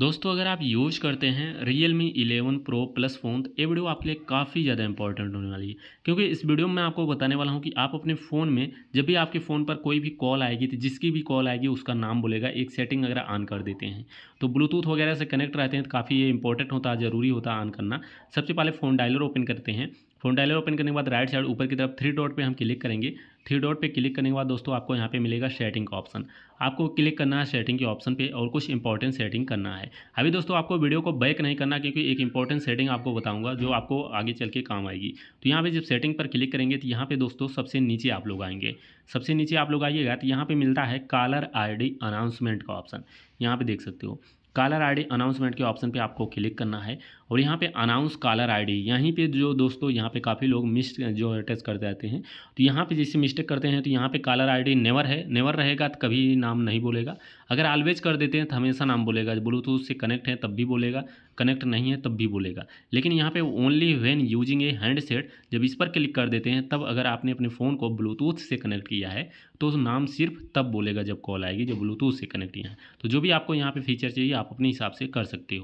दोस्तों अगर आप यूज़ करते हैं Realme eleven pro plus phone तो ये वीडियो आपके लिए काफ़ी ज़्यादा इंपॉर्टेंट होने वाली है क्योंकि इस वीडियो में मैं आपको बताने वाला हूँ कि आप अपने फ़ोन में जब भी आपके फ़ोन पर कोई भी कॉल आएगी तो जिसकी भी कॉल आएगी उसका नाम बोलेगा एक सेटिंग अगर ऑन कर देते हैं तो ब्लूटूथ वगैरह से कनेक्ट रहते हैं तो काफ़ी ये इंपॉर्टेंट होता है ज़रूरी होता है ऑन करना सबसे पहले फ़ोन डायलर ओपन करते हैं फोन डायलर ओपन करने के बाद राइट साइड ऊपर की तरफ थ्री डॉट पे हम क्लिक करेंगे थ्री डॉट पे क्लिक करने के बाद दोस्तों आपको यहाँ पे मिलेगा सेटिंग का ऑप्शन आपको क्लिक करना है सेटिंग के ऑप्शन पे और कुछ इंपॉर्टेंट सेटिंग करना है अभी दोस्तों आपको वीडियो को बैक नहीं करना क्योंकि एक इंपॉर्टेंट सेटिंग आपको बताऊंगा जो आपको आगे चल के काम आएगी तो यहाँ पर जब सेटिंग पर क्लिक करेंगे तो यहाँ पर दोस्तों सबसे नीचे आप लोग आएंगे सबसे नीचे आप लोग आइएगा तो यहाँ पर मिलता है कॉलर आई अनाउंसमेंट का ऑप्शन यहाँ पर देख सकते हो कॉलर आईडी अनाउंसमेंट के ऑप्शन पे आपको क्लिक करना है और यहाँ पे अनाउंस कॉलर आईडी यहीं पे जो दोस्तों यहाँ पे काफ़ी लोग मिस जो अटैच कर रहते हैं तो यहाँ पे जैसे मिस्टेक करते हैं तो यहाँ पे कॉलर आईडी नेवर है नेवर रहेगा तो कभी नाम नहीं बोलेगा अगर ऑलवेज कर देते हैं तो हमेशा नाम बोलेगा ब्लूटूथ से कनेक्ट है तब भी बोलेगा कनेक्ट नहीं है तब भी बोलेगा लेकिन यहाँ पर only when using a handset जब इस पर क्लिक कर देते हैं तब अगर आपने अपने फ़ोन को ब्लूटूथ से कनेक्ट किया है तो नाम सिर्फ तब बोलेगा जब कॉल आएगी जब ब्लूटूथ से कनेक्ट किया है तो जो भी आपको यहाँ पर फीचर चाहिए आप अपने हिसाब से कर सकते हो